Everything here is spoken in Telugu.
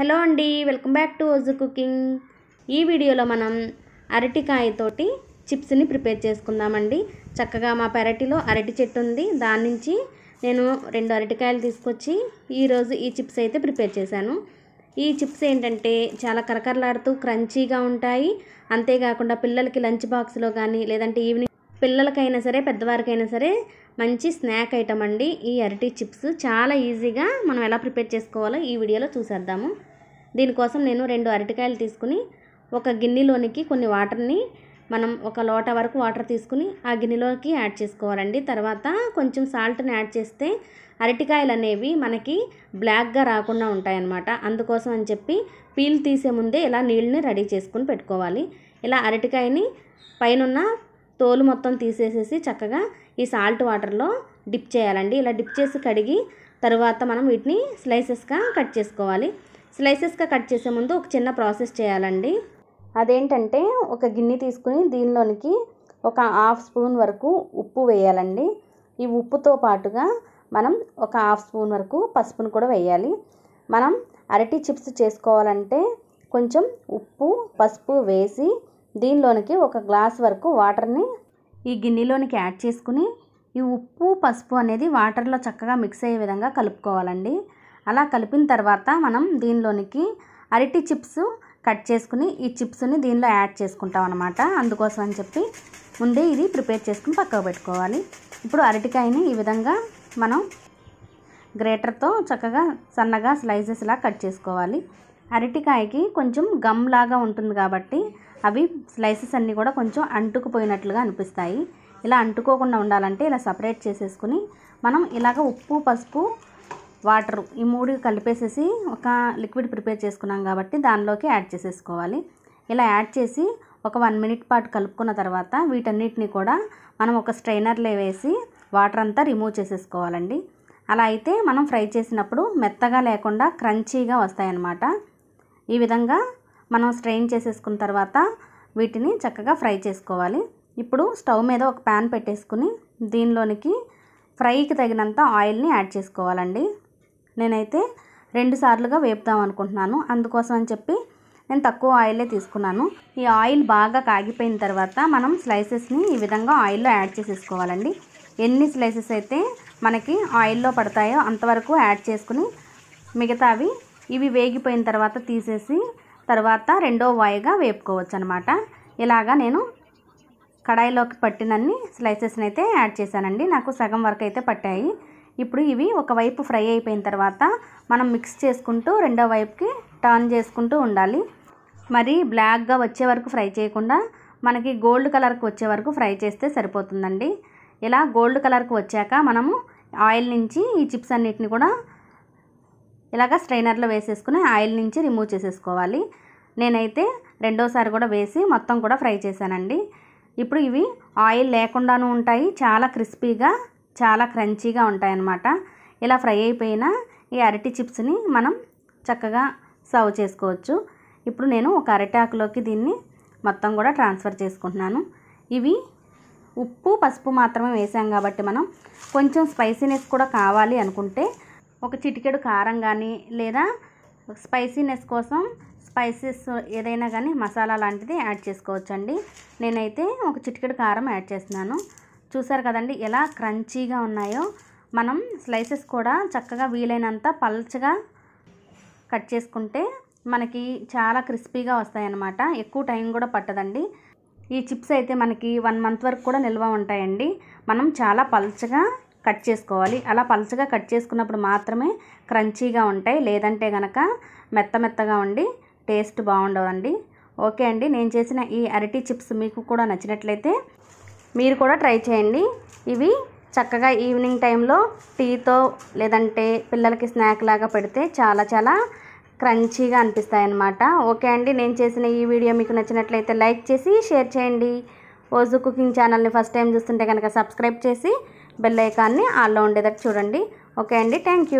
హలో అండి welcome back to Oju cooking ఈ వీడియోలో మనం అరటికాయతోటి చిప్స్ని ప్రిపేర్ చేసుకుందామండి చక్కగా మా పెరటిలో అరటి చెట్టు ఉంది దాని నుంచి నేను రెండు అరటికాయలు తీసుకొచ్చి ఈరోజు ఈ చిప్స్ అయితే ప్రిపేర్ చేశాను ఈ చిప్స్ ఏంటంటే చాలా కరకరలాడుతూ క్రంచీగా ఉంటాయి అంతేకాకుండా పిల్లలకి లంచ్ బాక్స్లో కానీ లేదంటే ఈవినింగ్ పిల్లలకైనా సరే పెద్దవారికైనా సరే మంచి స్నాక్ ఐటమ్ అండి ఈ అరటి చిప్స్ చాలా ఈజీగా మనం ఎలా ప్రిపేర్ చేసుకోవాలో ఈ వీడియోలో చూసేద్దాము దీనికోసం నేను రెండు అరటికాయలు తీసుకుని ఒక గిన్నెలోనికి కొన్ని వాటర్ని మనం ఒక లోట వరకు వాటర్ తీసుకుని ఆ గిన్నెలోకి యాడ్ చేసుకోవాలండి తర్వాత కొంచెం సాల్ట్ని యాడ్ చేస్తే అరటికాయలు అనేవి మనకి బ్లాక్గా రాకుండా ఉంటాయన్నమాట అందుకోసం అని చెప్పి పీల్ తీసే ముందే ఇలా నీళ్ళని రెడీ చేసుకుని పెట్టుకోవాలి ఇలా అరటికాయని పైనున్న తోలు మొత్తం తీసేసేసి చక్కగా ఈ సాల్ట్ వాటర్లో డిప్ చేయాలండి ఇలా డిప్ చేసి కడిగి తర్వాత మనం వీటిని స్లైసెస్గా కట్ చేసుకోవాలి స్లైసెస్గా కట్ చేసే ముందు ఒక చిన్న ప్రాసెస్ చేయాలండి అదేంటంటే ఒక గిన్నె తీసుకుని దీనిలోనికి ఒక హాఫ్ స్పూన్ వరకు ఉప్పు వేయాలండి ఈ ఉప్పుతో పాటుగా మనం ఒక హాఫ్ స్పూన్ వరకు పసుపును కూడా వేయాలి మనం అరటి చిప్స్ చేసుకోవాలంటే కొంచెం ఉప్పు పసుపు వేసి దీనిలోనికి ఒక గ్లాస్ వరకు వాటర్ని ఈ గిన్నెలోనికి యాడ్ చేసుకుని ఈ ఉప్పు పసుపు అనేది వాటర్లో చక్కగా మిక్స్ అయ్యే విధంగా కలుపుకోవాలండి అలా కలిపిన తర్వాత మనం దీనిలోనికి అరటి చిప్స్ కట్ చేసుకుని ఈ చిప్స్ని దీనిలో యాడ్ చేసుకుంటాం అనమాట అందుకోసం అని చెప్పి ముందే ఇది ప్రిపేర్ చేసుకుని పక్కకు పెట్టుకోవాలి ఇప్పుడు అరటికాయని ఈ విధంగా మనం గ్రేటర్తో చక్కగా సన్నగా స్లైసెస్ లాగా కట్ చేసుకోవాలి అరటికాయకి కొంచెం గమ్ లాగా ఉంటుంది కాబట్టి అవి స్లైసెస్ అన్నీ కూడా కొంచెం అంటుకుపోయినట్లుగా అనిపిస్తాయి ఇలా అంటుకోకుండా ఉండాలంటే ఇలా సపరేట్ చేసేసుకుని మనం ఇలాగ ఉప్పు పసుపు వాటర్ ఈ మూడు కలిపేసేసి ఒక లిక్విడ్ ప్రిపేర్ చేసుకున్నాం కాబట్టి దానిలోకి యాడ్ చేసేసుకోవాలి ఇలా యాడ్ చేసి ఒక వన్ మినిట్ పాటు కలుపుకున్న తర్వాత వీటన్నిటిని కూడా మనం ఒక స్ట్రైనర్లో వేసి వాటర్ అంతా రిమూవ్ చేసేసుకోవాలండి అలా అయితే మనం ఫ్రై చేసినప్పుడు మెత్తగా లేకుండా క్రంచీగా వస్తాయన్నమాట ఈ విధంగా మనం స్ట్రెయిన్ చేసేసుకున్న తర్వాత వీటిని చక్కగా ఫ్రై చేసుకోవాలి ఇప్పుడు స్టవ్ మీద ఒక ప్యాన్ పెట్టేసుకుని దీనిలోనికి ఫ్రైకి తగినంత ఆయిల్ని యాడ్ చేసుకోవాలండి నేనైతే రెండు సార్లుగా వేపుదాం అనుకుంటున్నాను అందుకోసం అని చెప్పి నేను తక్కువ ఆయిలే తీసుకున్నాను ఈ ఆయిల్ బాగా కాగిపోయిన తర్వాత మనం స్లైసెస్ని ఈ విధంగా ఆయిల్లో యాడ్ చేసేసుకోవాలండి ఎన్ని స్లైసెస్ అయితే మనకి ఆయిల్లో పడతాయో అంతవరకు యాడ్ చేసుకుని మిగతావి ఇవి వేగిపోయిన తర్వాత తీసేసి తర్వాత రెండో వాయిగా వేపుకోవచ్చు అనమాట ఇలాగా నేను కడాయిలోకి పట్టినన్ని స్లైసెస్ని అయితే యాడ్ చేశానండి నాకు సగం వరకు అయితే పట్టాయి ఇప్పుడు ఇవి ఒకవైపు ఫ్రై అయిపోయిన తర్వాత మనం మిక్స్ చేసుకుంటూ రెండో వైపుకి టర్న్ చేసుకుంటూ ఉండాలి మరి బ్లాక్గా వచ్చే వరకు ఫ్రై చేయకుండా మనకి గోల్డ్ కలర్కి వచ్చే వరకు ఫ్రై చేస్తే సరిపోతుందండి ఇలా గోల్డ్ కలర్కి వచ్చాక మనము ఆయిల్ నుంచి ఈ చిప్స్ అన్నిటిని కూడా ఇలాగ స్ట్రైనర్లో వేసేసుకుని ఆయిల్ నుంచి రిమూవ్ చేసేసుకోవాలి నేనైతే రెండోసారి కూడా వేసి మొత్తం కూడా ఫ్రై చేశానండి ఇప్పుడు ఇవి ఆయిల్ లేకుండాను ఉంటాయి చాలా క్రిస్పీగా చాలా క్రంచీగా ఉంటాయన్నమాట ఇలా ఫ్రై అయిపోయిన ఈ అరటి చిప్స్ని మనం చక్కగా సర్వ్ చేసుకోవచ్చు ఇప్పుడు నేను ఒక అరటాకులోకి దీన్ని మొత్తం కూడా ట్రాన్స్ఫర్ చేసుకుంటున్నాను ఇవి ఉప్పు పసుపు మాత్రమే వేసాం కాబట్టి మనం కొంచెం స్పైసీనెస్ కూడా కావాలి అనుకుంటే ఒక చిటికెడు కారం కానీ లేదా స్పైసీనెస్ కోసం స్పైసెస్ ఏదైనా కానీ మసాలా లాంటిది యాడ్ చేసుకోవచ్చండి నేనైతే ఒక చిటికెడు కారం యాడ్ చేస్తున్నాను చూసారు కదండి ఎలా క్రంచీగా ఉన్నాయో మనం స్లైసెస్ కూడా చక్కగా వీలైనంత పల్చగా కట్ చేసుకుంటే మనకి చాలా క్రిస్పీగా వస్తాయన్నమాట ఎక్కువ టైం కూడా పట్టదండి ఈ చిప్స్ అయితే మనకి వన్ మంత్ వరకు కూడా నిల్వ ఉంటాయండి మనం చాలా పల్చగా కట్ చేసుకోవాలి అలా పల్చగా కట్ చేసుకున్నప్పుడు మాత్రమే క్రంచీగా ఉంటాయి లేదంటే కనుక మెత్త మెత్తగా ఉండి టేస్ట్ బాగుండవండి ఓకే అండి నేను చేసిన ఈ అరటి చిప్స్ మీకు కూడా నచ్చినట్లయితే మీరు కూడా ట్రై చేయండి ఇవి చక్కగా ఈవినింగ్ టైంలో టీతో లేదంటే పిల్లలకి స్నాక్ లాగా పెడితే చాలా చాలా క్రంచీగా అనిపిస్తాయి అన్నమాట ఓకే అండి నేను చేసిన ఈ వీడియో మీకు నచ్చినట్లయితే లైక్ చేసి షేర్ చేయండి ఓజు కుకింగ్ ఛానల్ని ఫస్ట్ టైం చూస్తుంటే కనుక సబ్స్క్రైబ్ చేసి బెల్ ఐకాన్ని ఆల్లో ఉండేదట్టు చూడండి ఓకే అండి థ్యాంక్